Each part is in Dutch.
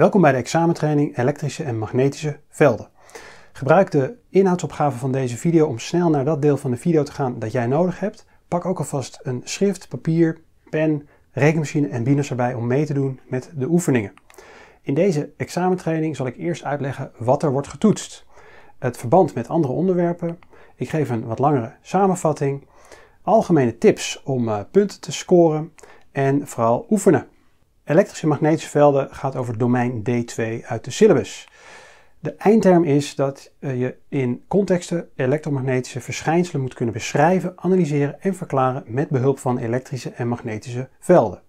Welkom bij de examentraining elektrische en magnetische velden. Gebruik de inhoudsopgave van deze video om snel naar dat deel van de video te gaan dat jij nodig hebt. Pak ook alvast een schrift, papier, pen, rekenmachine en binus erbij om mee te doen met de oefeningen. In deze examentraining zal ik eerst uitleggen wat er wordt getoetst. Het verband met andere onderwerpen. Ik geef een wat langere samenvatting. Algemene tips om eh, punten te scoren. En vooral oefenen. Elektrische en magnetische velden gaat over domein D2 uit de syllabus. De eindterm is dat eh, je in contexten elektromagnetische verschijnselen moet kunnen beschrijven, analyseren en verklaren met behulp van elektrische en magnetische velden.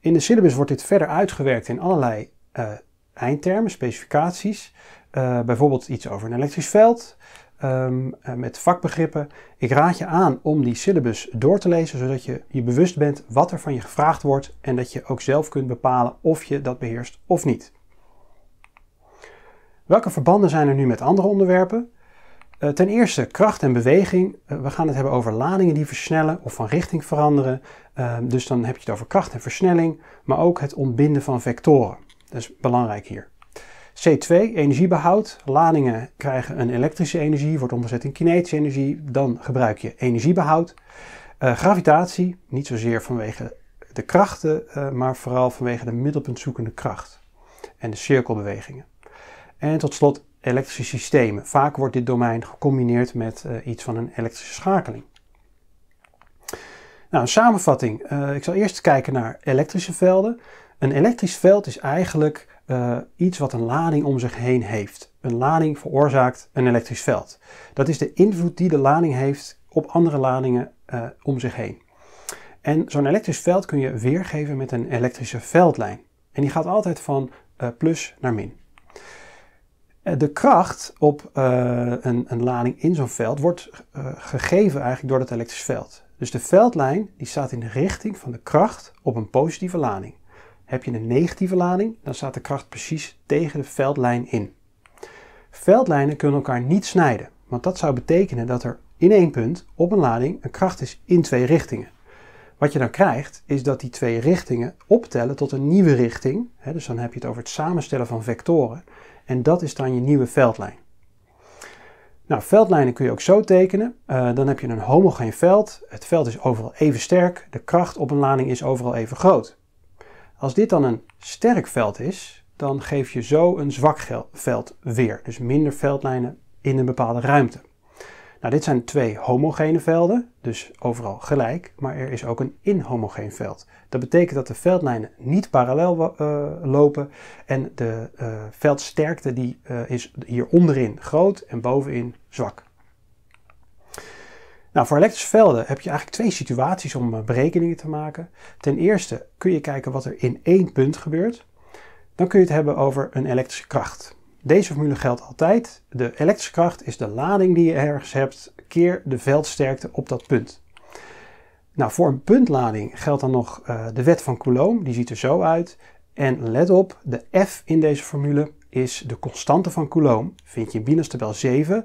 In de syllabus wordt dit verder uitgewerkt in allerlei uh, eindtermen, specificaties. Eh, bijvoorbeeld iets over een elektrisch veld, Ehm, eh, met vakbegrippen. Ik raad je aan om die syllabus door te lezen, zodat je je bewust bent wat er van je gevraagd wordt en dat je ook zelf kunt bepalen of je dat beheerst of niet. Welke verbanden zijn er nu met andere onderwerpen? Eh, ten eerste kracht en beweging. Eh, we gaan het hebben over ladingen die versnellen of van richting veranderen. Ehm, dus dan heb je het over kracht en versnelling, maar ook het ontbinden van vectoren. Dat is belangrijk hier. C2, energiebehoud. Ladingen krijgen een elektrische energie, wordt omgezet in kinetische energie. Dan gebruik je energiebehoud. Eh, gravitatie, niet zozeer vanwege de krachten, eh, maar vooral vanwege de middelpuntzoekende kracht en de cirkelbewegingen. En tot slot elektrische systemen. Vaak wordt dit domein gecombineerd met eh, iets van een elektrische schakeling. Nou, een samenvatting. ik zal eerst kijken naar elektrische velden. Een elektrisch veld is eigenlijk eh, iets wat een lading om zich heen heeft. Een lading veroorzaakt een elektrisch veld. Dat is de invloed die de lading heeft op andere ladingen eh, om zich heen. En zo'n elektrisch veld kun je weergeven met een elektrische veldlijn. En die gaat altijd van eh, plus naar min. De kracht op een, een, lading in zo'n veld wordt gegeven eigenlijk door dat elektrisch veld. Dus de veldlijn die staat in de richting van de kracht op een positieve lading. Heb je een negatieve lading, dan staat de kracht precies tegen de veldlijn in. Veldlijnen kunnen elkaar niet snijden, want dat zou betekenen dat er in één punt op een lading een kracht is in twee richtingen. Wat je dan krijgt is dat die twee richtingen optellen tot een nieuwe richting. dus dan heb je het over het samenstellen van vectoren. En dat is dan je nieuwe veldlijn. Nou, veldlijnen kun je ook zo tekenen. Eh, dan heb je een homogeen veld. Het veld is overal even sterk. De kracht op een lading is overal even groot. Als dit dan een sterk veld is, dan geef je zo een zwak veld weer. Dus minder veldlijnen in een bepaalde ruimte. Nou, dit zijn twee homogene velden, dus overal gelijk, maar er is ook een inhomogeen veld. Dat betekent dat de veldlijnen niet parallel eh, lopen en de eh, veldsterkte die, eh, is hier onderin groot en bovenin zwak. Nou, voor elektrische velden heb je eigenlijk twee situaties om eh, berekeningen te maken. Ten eerste kun je kijken wat er in één punt gebeurt. Dan kun je het hebben over een elektrische kracht. Deze formule geldt altijd. De elektrische kracht is de lading die je ergens hebt keer de veldsterkte op dat punt. Nou, voor een puntlading geldt dan nog eh, de wet van Coulomb. Die ziet er zo uit. En let op, de F in deze formule is de constante van Coulomb. Vind je in binnenstabel tabel 7.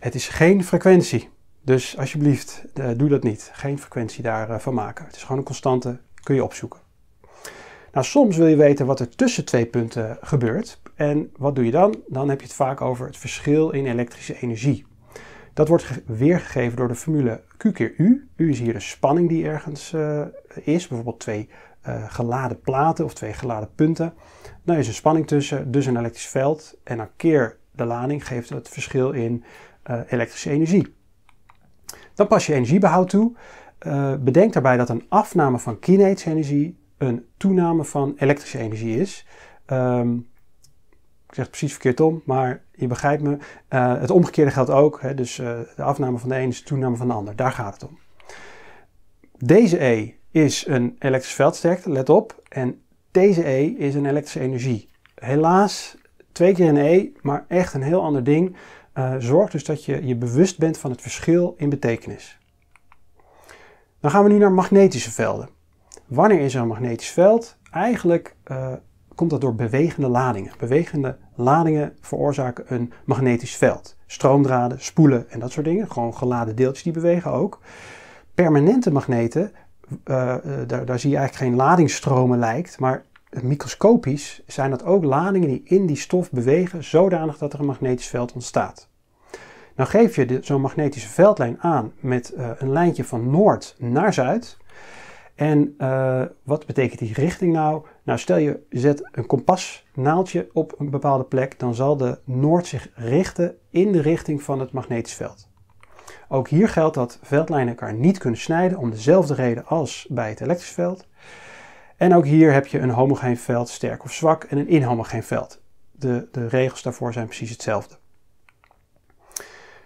Het is geen frequentie. Dus alsjeblieft, doe dat niet. Geen frequentie daarvan eh, maken. Het is gewoon een constante, kun je opzoeken. Nou, soms wil je weten wat er tussen twee punten gebeurt. En wat doe je dan? Dan heb je het vaak over het verschil in elektrische energie. Dat wordt weergegeven door de formule Q keer U. U is hier de spanning die ergens eh, is, bijvoorbeeld twee eh, geladen platen of twee geladen punten. Dan is een spanning tussen, dus een elektrisch veld. En dan keer de lading geeft het verschil in elektrische energie. Dan pas je energiebehoud toe. Eh, bedenk daarbij dat een afname van kinetische energie een toename van elektrische energie is. Ehm, ik zeg het precies verkeerd om, maar je begrijpt me. Eh, het omgekeerde geldt ook. Hè, dus eh, de afname van de een is de toename van de ander. Daar gaat het om. Deze E is een elektrische veldsterkte, let op. En deze E is een elektrische energie. Helaas twee keer een E, maar echt een heel ander ding zorgt eh, zorg dus dat je je bewust bent van het verschil in betekenis. Dan gaan we nu naar magnetische velden. Wanneer is er een magnetisch veld? Eigenlijk eh, komt dat door bewegende ladingen. Bewegende ladingen veroorzaken een magnetisch veld. Stroomdraden, spoelen en dat soort dingen. Gewoon geladen deeltjes die bewegen ook. Permanente magneten, eh, daar, daar zie je eigenlijk geen ladingstromen lijkt, maar microscopisch zijn dat ook ladingen die in die stof bewegen zodanig dat er een magnetisch veld ontstaat. Nou geef je zo'n magnetische veldlijn aan met eh, een lijntje van noord naar zuid. En eh, wat betekent die richting nou? Nou stel je zet een kompasnaaldje op een bepaalde plek, dan zal de noord zich richten in de richting van het magnetisch veld. Ook hier geldt dat veldlijnen elkaar niet kunnen snijden om dezelfde reden als bij het elektrisch veld. En ook hier heb je een homogeen veld, sterk of zwak, en een inhomogeen veld. De, de regels daarvoor zijn precies hetzelfde.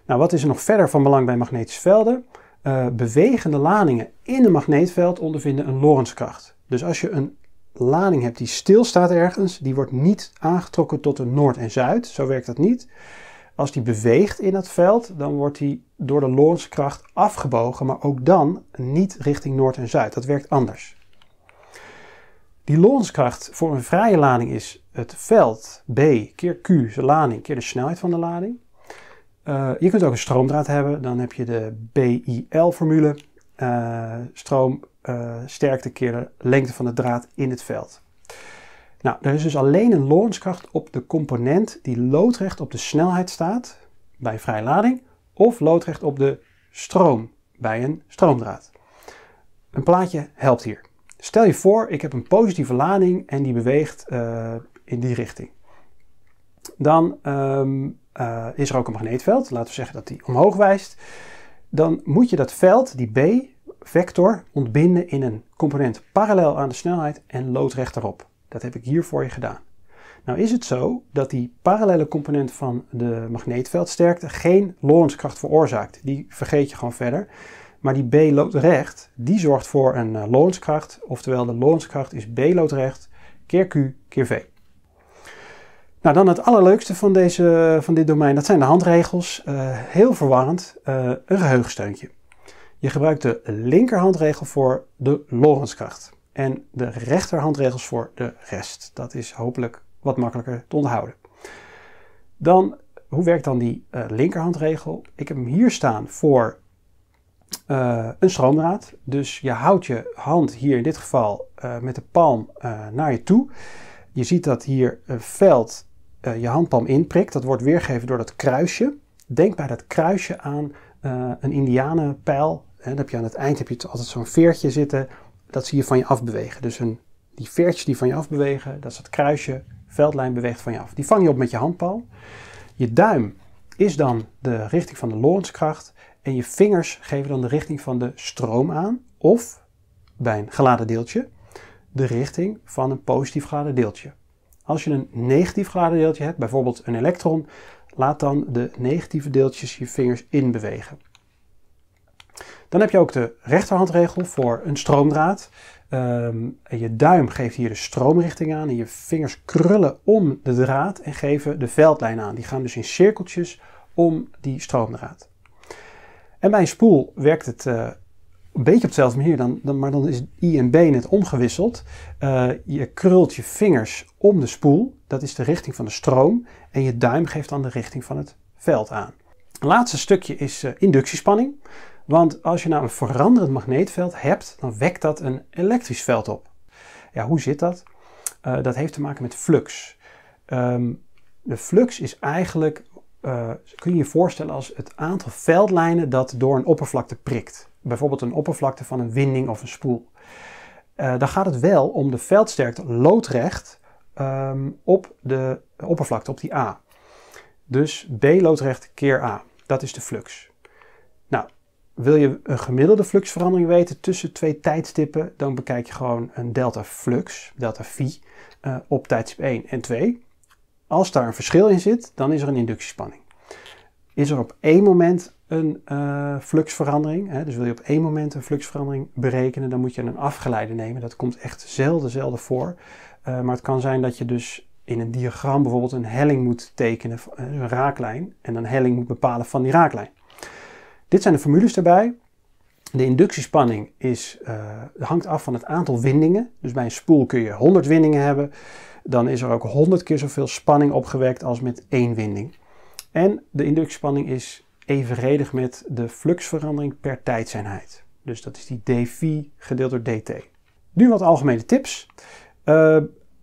Nou, wat is er nog verder van belang bij magnetische velden? Eh, bewegende ladingen in een magneetveld ondervinden een Lorentzkracht. Dus als je een lading hebt die stilstaat ergens, die wordt niet aangetrokken tot de noord en zuid. Zo werkt dat niet. Als die beweegt in dat veld, dan wordt die door de Lorentzkracht afgebogen, maar ook dan niet richting noord en zuid. Dat werkt anders. Die lonskracht voor een vrije lading is het veld B keer Q, dus de lading, keer de snelheid van de lading. Eh, je kunt ook een stroomdraad hebben. Dan heb je de BIL-formule. Uh, eh, stroom, eh, sterkte keer de lengte van de draad in het veld. Nou, er is dus alleen een Lorentzkracht op de component die loodrecht op de snelheid staat bij vrije lading of loodrecht op de stroom bij een stroomdraad. Een plaatje helpt hier. Stel je voor, ik heb een positieve lading en die beweegt eh, in die richting. Dan ehm, eh, is er ook een magneetveld, laten we zeggen dat die omhoog wijst. Dan moet je dat veld, die B-vector, ontbinden in een component parallel aan de snelheid en loodrecht erop. Dat heb ik hier voor je gedaan. Nou is het zo dat die parallele component van de magneetveldsterkte geen lorentz veroorzaakt. Die vergeet je gewoon verder. Maar die B loodrecht, die zorgt voor een uh, oftewel de loonskracht is B loodrecht keer Q keer V. Nou, dan het allerleukste van, deze, van dit domein, dat zijn de handregels. Eh, heel verwarrend, eh, een geheugensteuntje. Je gebruikt de linkerhandregel voor de Lorenzkracht en de rechterhandregels voor de rest. Dat is hopelijk wat makkelijker te onthouden. Dan, hoe werkt dan die linkerhandregel? Ik heb hem hier staan voor eh, een stroomdraad. Dus je houdt je hand hier in dit geval eh, met de palm eh, naar je toe. Je ziet dat hier een veld je handpalm inprikt. Dat wordt weergegeven door dat kruisje. Denk bij dat kruisje aan een indianenpijl. En heb je aan het eind heb je altijd zo'n veertje zitten. Dat zie je van je afbewegen. Dus een, die veertjes die van je afbewegen, dat is dat kruisje. Veldlijn beweegt van je af. Die vang je op met je handpalm. Je duim is dan de richting van de Lorentzkracht. En je vingers geven dan de richting van de stroom aan. Of bij een geladen deeltje de richting van een positief geladen deeltje. Als je een negatief geladen deeltje hebt, bijvoorbeeld een elektron, laat dan de negatieve deeltjes je vingers inbewegen. Dan heb je ook de rechterhandregel voor een stroomdraad. Ehm, en je duim geeft hier de stroomrichting aan en je vingers krullen om de draad en geven de veldlijn aan. Die gaan dus in cirkeltjes om die stroomdraad. En bij een spoel werkt het eh, een beetje op hetzelfde manier, dan, dan, maar dan is I en B net omgewisseld. Eh, je krult je vingers om de spoel, dat is de richting van de stroom, en je duim geeft dan de richting van het veld aan. Het laatste stukje is eh, inductiespanning. Want als je nou een veranderend magneetveld hebt, dan wekt dat een elektrisch veld op. Ja, hoe zit dat? dat heeft te maken met flux. Ehm, de flux is eigenlijk eh, kun je je voorstellen als het aantal veldlijnen dat door een oppervlakte prikt. Bijvoorbeeld een oppervlakte van een winding of een spoel. Eh, dan gaat het wel om de veldsterkte loodrecht ehm, op de oppervlakte, op die A. Dus B loodrecht keer A. Dat is de flux. Nou, wil je een gemiddelde fluxverandering weten tussen twee tijdstippen, dan bekijk je gewoon een delta flux, delta phi, eh, op tijdstip 1 en 2. Als daar een verschil in zit, dan is er een inductiespanning. Is er op één moment een eh, fluxverandering, hè, dus wil je op één moment een fluxverandering berekenen, dan moet je een afgeleide nemen. Dat komt echt zelden, zelden voor. Eh, maar het kan zijn dat je dus in een diagram bijvoorbeeld een helling moet tekenen, dus een raaklijn, en een helling moet bepalen van die raaklijn. Dit zijn de formules daarbij. De inductiespanning is, eh, hangt af van het aantal windingen. Dus bij een spoel kun je 100 windingen hebben dan is er ook 100 keer zoveel spanning opgewekt als met één winding. En de inductiespanning is evenredig met de fluxverandering per tijdseinheid. Dus dat is die dV gedeeld door dt. Nu wat algemene tips. Eh,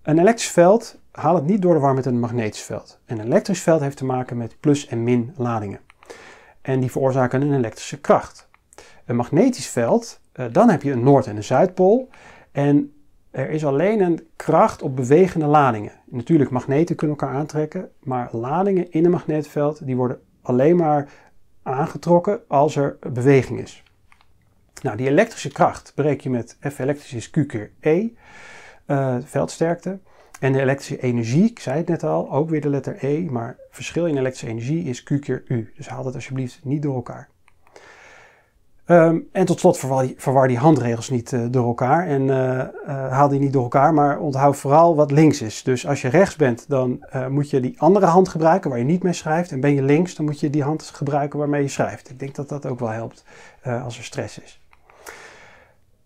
een elektrisch veld haal het niet door de war met een magnetisch veld. Een elektrisch veld heeft te maken met plus en min ladingen. En die veroorzaken een elektrische kracht. Een magnetisch veld, eh, dan heb je een noord- en een zuidpool. En er is alleen een kracht op bewegende ladingen. Natuurlijk, magneten kunnen elkaar aantrekken, maar ladingen in een magneetveld die worden alleen maar aangetrokken als er beweging is. Nou, die elektrische kracht breek je met F elektrisch is Q keer E, uh, veldsterkte. En de elektrische energie, ik zei het net al, ook weer de letter E, maar verschil in elektrische energie is Q keer U. Dus haal dat alsjeblieft niet door elkaar. Ehm, en tot slot verwar die, die handregels niet eh, door elkaar en eh, eh, haal die niet door elkaar, maar onthoud vooral wat links is. Dus als je rechts bent, dan moet je die andere hand gebruiken waar je niet mee schrijft. En ben je links, dan moet je die hand gebruiken waarmee je schrijft. Ik denk dat dat ook wel helpt als er stress is.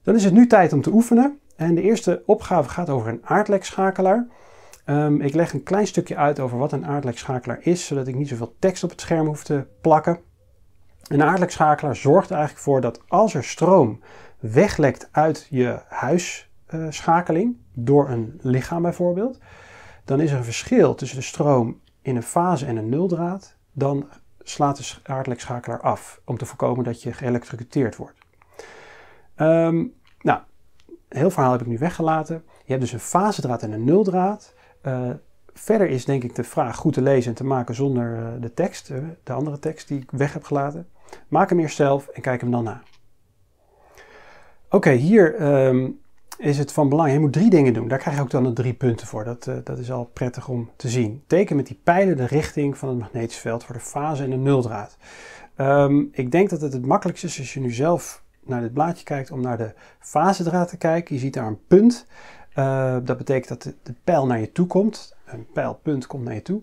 Dan is het nu tijd om te oefenen. En de eerste opgave gaat over een aardlekschakelaar. Ehm, ik leg een klein stukje uit over wat een aardlekschakelaar is, zodat ik niet zoveel tekst op het scherm hoef te plakken. Een aardelijk schakelaar zorgt eigenlijk voor dat als er stroom weglekt uit je huisschakeling, eh, door een lichaam bijvoorbeeld, dan is er een verschil tussen de stroom in een fase en een nuldraad. Dan slaat de aardelijk af om te voorkomen dat je geëlektrocuteerd wordt. Ehm, nou, heel verhaal heb ik nu weggelaten. Je hebt dus een fasedraad en een nuldraad. Eh, Verder is denk ik de vraag goed te lezen en te maken zonder eh, de tekst, eh, de andere tekst die ik weg heb gelaten. Maak hem eerst zelf en kijk hem dan na. Oké, hier ehm, is het van belang. Je moet drie dingen doen. Daar krijg je ook dan de drie punten voor. Dat, eh, dat is al prettig om te zien. Teken met die pijlen de richting van het magnetisch veld voor de fase en de nuldraad. Ehm, ik denk dat het het makkelijkste is als je nu zelf naar dit blaadje kijkt om naar de fasedraad te kijken. Je ziet daar een punt. dat betekent dat de, de pijl naar je toe komt een pijlpunt komt naar je toe.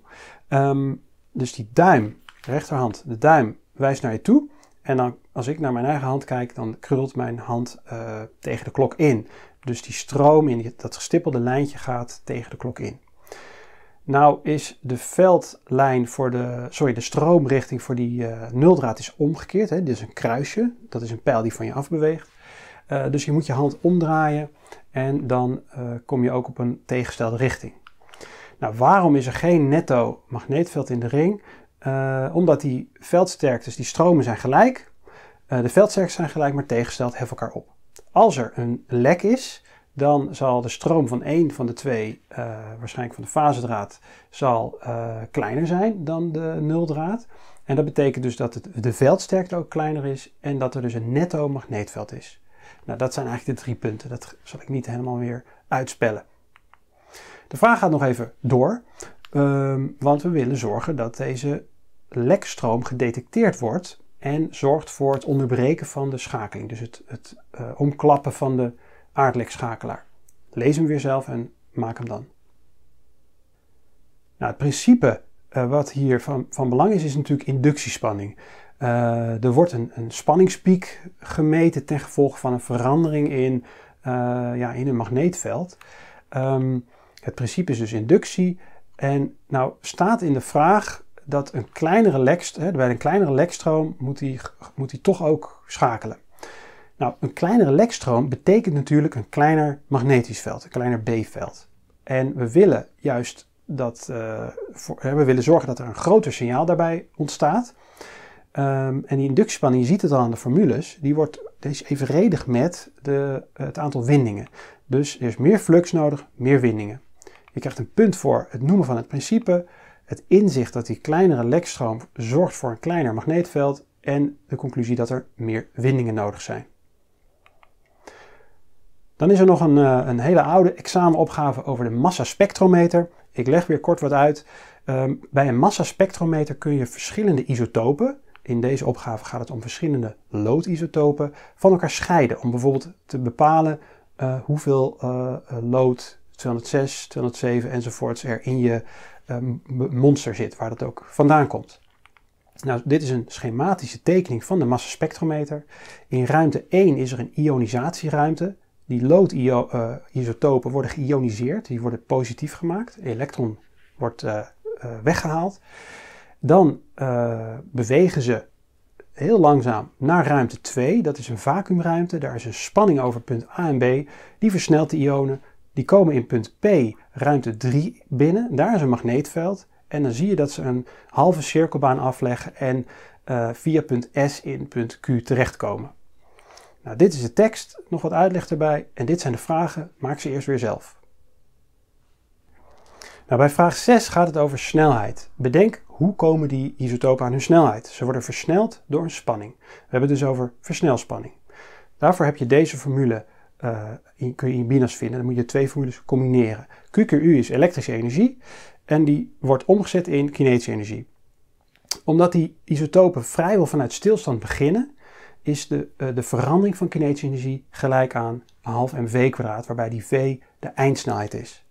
Ehm, dus die duim, rechterhand, de duim wijst naar je toe. En dan, als ik naar mijn eigen hand kijk, dan krult mijn hand eh, tegen de klok in. Dus die stroom in dat gestippelde lijntje gaat tegen de klok in. Nou is de veldlijn voor de, sorry, de stroomrichting voor die uh, nuldraad is omgekeerd. Hè? Dit is een kruisje, dat is een pijl die van je afbeweegt. Uh, dus je moet je hand omdraaien en dan kom je ook op een tegenstelde richting. Nou, waarom is er geen netto magneetveld in de ring? Eh, omdat die veldsterktes, die stromen zijn gelijk. Uh, de veldsterktes zijn gelijk, maar tegensteld heffen elkaar op. Als er een lek is, dan zal de stroom van één van de twee, eh, waarschijnlijk van de fasedraad, zal kleiner zijn dan de nuldraad. En dat betekent dus dat de veldsterkte ook kleiner is en dat er dus een netto magneetveld is. Nou, dat zijn eigenlijk de drie punten. Dat zal ik niet helemaal weer uitspellen. De vraag gaat nog even door, ehm, want we willen zorgen dat deze lekstroom gedetecteerd wordt en zorgt voor het onderbreken van de schakeling, dus het, het eh, omklappen van de aardlekschakelaar. Lees hem weer zelf en maak hem dan. Nou, het principe eh, wat hier van, van belang is, is natuurlijk inductiespanning. Eh, er wordt een, een, spanningspiek gemeten ten gevolge van een verandering in, ja, in een magneetveld. Ehm, het principe is dus inductie. En nou staat in de vraag dat een kleinere bij een kleinere lekstroom moet hij moet die toch ook schakelen. Nou, een kleinere lekstroom betekent natuurlijk een kleiner magnetisch veld, een kleiner B-veld. En we willen juist dat, eh, we willen zorgen dat er een groter signaal daarbij ontstaat. Ehm, en die inductiespanning, je ziet het al aan de formules, die, wordt, deze is evenredig met de, het aantal windingen. Dus er is meer flux nodig, meer windingen. Je krijgt een punt voor het noemen van het principe, het inzicht dat die kleinere lekstroom zorgt voor een kleiner magneetveld en de conclusie dat er meer windingen nodig zijn. Dan is er nog een, eh, een hele oude examenopgave over de massaspectrometer. Ik leg weer kort wat uit. Ehm, bij een massaspectrometer kun je verschillende isotopen, in deze opgave gaat het om verschillende loodisotopen, van elkaar scheiden. Om bijvoorbeeld te bepalen eh, hoeveel eh, lood 206, 207 enzovoorts er in je ehm, monster zit, waar dat ook vandaan komt. Nou, dit is een schematische tekening van de massaspectrometer. In ruimte 1 is er een ionisatieruimte. Die loodisotopen eh, isotopen worden geïoniseerd, die worden positief gemaakt. elektron wordt eh, eh, weggehaald. Dan bewegen ze heel langzaam naar ruimte 2. Dat is een vacuümruimte. Daar is een spanning over punt A en B. Die versnelt de ionen. Die komen in punt P ruimte 3 binnen. Daar is een magneetveld. En dan zie je dat ze een halve cirkelbaan afleggen en eh, via punt S in punt Q terechtkomen. Nou, dit is de tekst, nog wat uitleg erbij. En dit zijn de vragen. Maak ze eerst weer zelf. Nou, bij vraag 6 gaat het over snelheid. Bedenk hoe komen die isotopen aan hun snelheid? Ze worden versneld door een spanning. We hebben het dus over versnelspanning. Daarvoor heb je deze formule eh, in, kun je in binas vinden. Dan moet je twee formules combineren. QQU is elektrische energie en die wordt omgezet in kinetische energie. Omdat die isotopen vrijwel vanuit stilstand beginnen, is de, eh, de verandering van kinetische energie gelijk aan half mv kwadraat, waarbij die v de eindsnelheid is.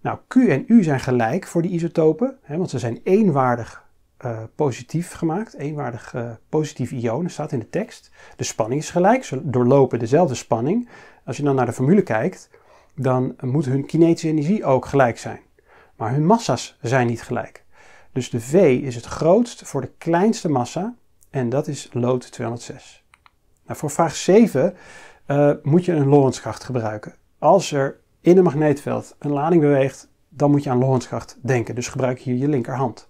Nou, Q en U zijn gelijk voor die isotopen, hè, want ze zijn eenwaardig eh, positief gemaakt, eenwaardig uh, positief ionen, staat in de tekst. De spanning is gelijk, ze doorlopen dezelfde spanning. Als je dan naar de formule kijkt, dan moet hun kinetische energie ook gelijk zijn. Maar hun massa's zijn niet gelijk. Dus de V is het grootst voor de kleinste massa en dat is lood 206. Nou, voor vraag 7 eh, moet je een Lorentzkracht gebruiken. Als er in een magneetveld een lading beweegt, dan moet je aan Lorentzkracht denken. Dus gebruik hier je linkerhand.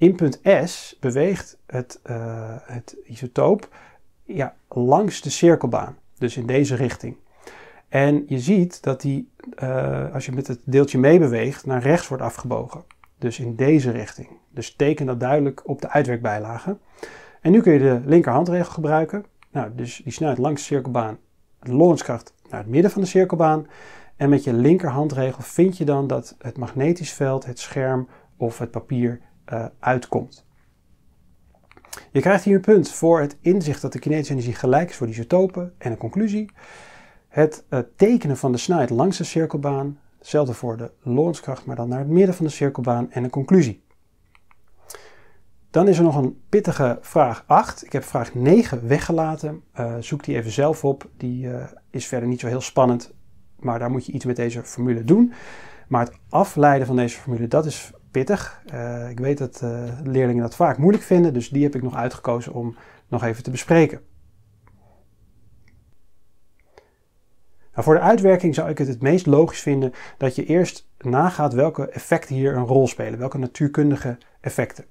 In punt S beweegt het, eh, het isotoop ja, langs de cirkelbaan, dus in deze richting. En je ziet dat die, eh, als je met het deeltje meebeweegt, naar rechts wordt afgebogen. Dus in deze richting. Dus teken dat duidelijk op de uitwerkbijlage. En nu kun je de linkerhandregel gebruiken. Nou, dus die snuit langs de cirkelbaan de Lorentzkracht naar het midden van de cirkelbaan. En met je linkerhandregel vind je dan dat het magnetisch veld, het scherm of het papier eh, uitkomt. Je krijgt hier een punt voor het inzicht dat de kinetische energie gelijk is voor de isotopen en een conclusie. Het eh, tekenen van de snelheid langs de cirkelbaan, hetzelfde voor de Lorenzkracht, maar dan naar het midden van de cirkelbaan en een conclusie. Dan is er nog een pittige vraag 8. Ik heb vraag 9 weggelaten. Eh, zoek die even zelf op. Die is verder niet zo heel spannend, maar daar moet je iets met deze formule doen. Maar het afleiden van deze formule, dat is pittig. Eh, ik weet dat eh, leerlingen dat vaak moeilijk vinden, dus die heb ik nog uitgekozen om nog even te bespreken. Nou, voor de uitwerking zou ik het het meest logisch vinden dat je eerst nagaat welke effecten hier een rol spelen, welke natuurkundige effecten.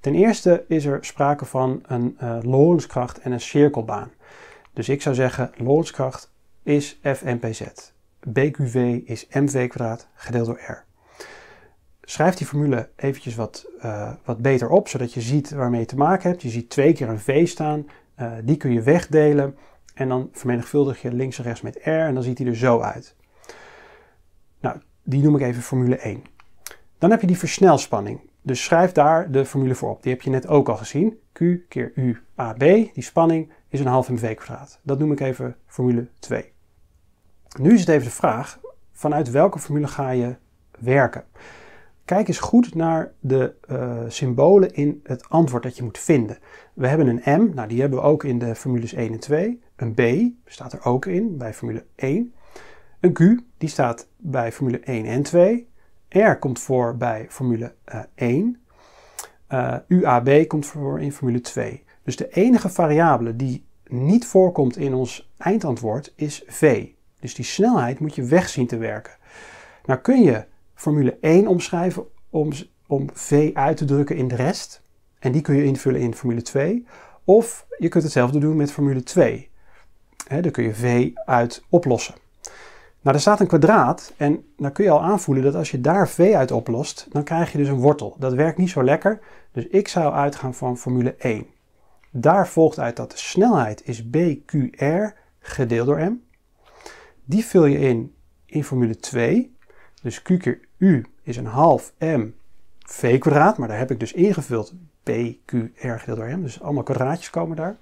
Ten eerste is er sprake van een uh, eh, Lorenzkracht en een cirkelbaan. Dus ik zou zeggen, Lorenzkracht is FNPZ. BQV is mv kwadraat gedeeld door R schrijf die formule eventjes wat, eh, wat beter op, zodat je ziet waarmee je te maken hebt. Je ziet twee keer een v staan, eh, die kun je wegdelen en dan vermenigvuldig je links en rechts met r en dan ziet die er zo uit. Nou, die noem ik even formule 1. Dan heb je die versnelspanning. Dus schrijf daar de formule voor op. Die heb je net ook al gezien. Q keer U AB, die spanning, is een half mv kwadraat. Dat noem ik even formule 2. Nu is het even de vraag, vanuit welke formule ga je werken? Kijk eens goed naar de eh, symbolen in het antwoord dat je moet vinden. We hebben een M, nou die hebben we ook in de formules 1 en 2. Een B staat er ook in bij formule 1. Een Q, die staat bij formule 1 en 2. R komt voor bij formule uh, eh, 1. Eh, UAB komt voor in formule 2. Dus de enige variabele die niet voorkomt in ons eindantwoord is V. Dus die snelheid moet je wegzien te werken. Nou kun je formule 1 omschrijven om, om v uit te drukken in de rest. En die kun je invullen in formule 2. Of je kunt hetzelfde doen met formule 2. He, daar kun je v uit oplossen. Nou, er staat een kwadraat en dan kun je al aanvoelen dat als je daar v uit oplost, dan krijg je dus een wortel. Dat werkt niet zo lekker, dus ik zou uitgaan van formule 1. Daar volgt uit dat de snelheid is bqr gedeeld door m. Die vul je in in formule 2. Dus q keer u is een half m v kwadraat, maar daar heb ik dus ingevuld r gedeeld door m. Dus allemaal kwadraatjes komen daar.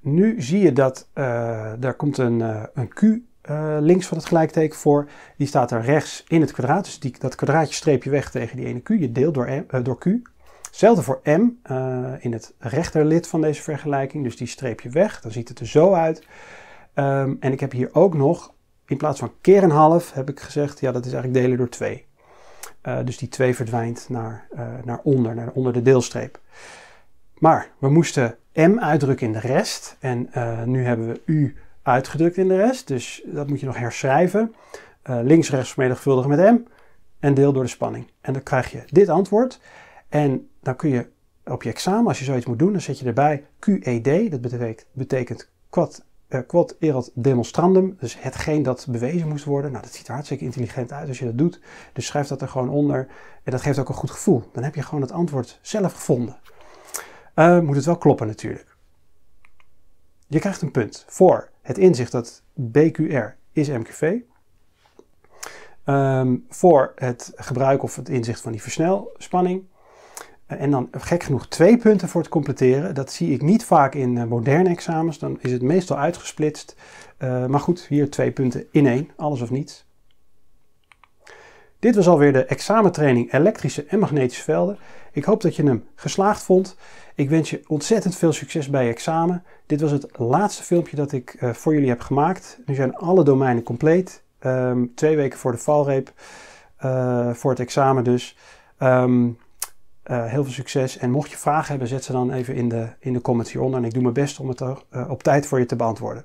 Nu zie je dat uh, daar komt een, eh, een Q eh, links van het gelijkteken voor. Die staat er rechts in het kwadraat. Dus die, dat kwadraatje streep je weg tegen die ene Q. Je deelt door, m, door Q. Hetzelfde voor M in het rechterlid van deze vergelijking. Dus die streep je weg. Dan ziet het er zo uit. Ehm, en ik heb hier ook nog in plaats van keer een half heb ik gezegd, ja, dat is eigenlijk delen door 2. Eh, dus die 2 verdwijnt naar, eh, naar onder, naar onder de deelstreep. Maar we moesten m uitdrukken in de rest. En eh, nu hebben we u uitgedrukt in de rest. Dus dat moet je nog herschrijven. Links-rechts vermenigvuldigen met m. En deel door de spanning. En dan krijg je dit antwoord. En dan kun je op je examen, als je zoiets moet doen, dan zet je erbij QED. Dat betekent, betekent quad eh, quod erat demonstrandum, dus hetgeen dat bewezen moest worden. Nou, dat ziet er hartstikke intelligent uit als je dat doet. Dus schrijf dat er gewoon onder. En dat geeft ook een goed gevoel. Dan heb je gewoon het antwoord zelf gevonden. Eh, moet het wel kloppen natuurlijk. Je krijgt een punt voor het inzicht dat BQR is MQV. Ehm, voor het gebruik of het inzicht van die versnelspanning. Eh, en dan gek genoeg twee punten voor het completeren. Dat zie ik niet vaak in eh, moderne examens. Dan is het meestal uitgesplitst. Eh, maar goed, hier twee punten in één. Alles of niets. Dit was alweer de examentraining elektrische en magnetische velden. Ik hoop dat je hem geslaagd vond. Ik wens je ontzettend veel succes bij je examen. Dit was het laatste filmpje dat ik voor jullie heb gemaakt. Nu zijn alle domeinen compleet. Ehm, twee weken voor de valreep. voor het examen dus. Ehm, eh, heel veel succes. En mocht je vragen hebben, zet ze dan even in de, in de comments hieronder. En ik doe mijn best om het eh, op tijd voor je te beantwoorden.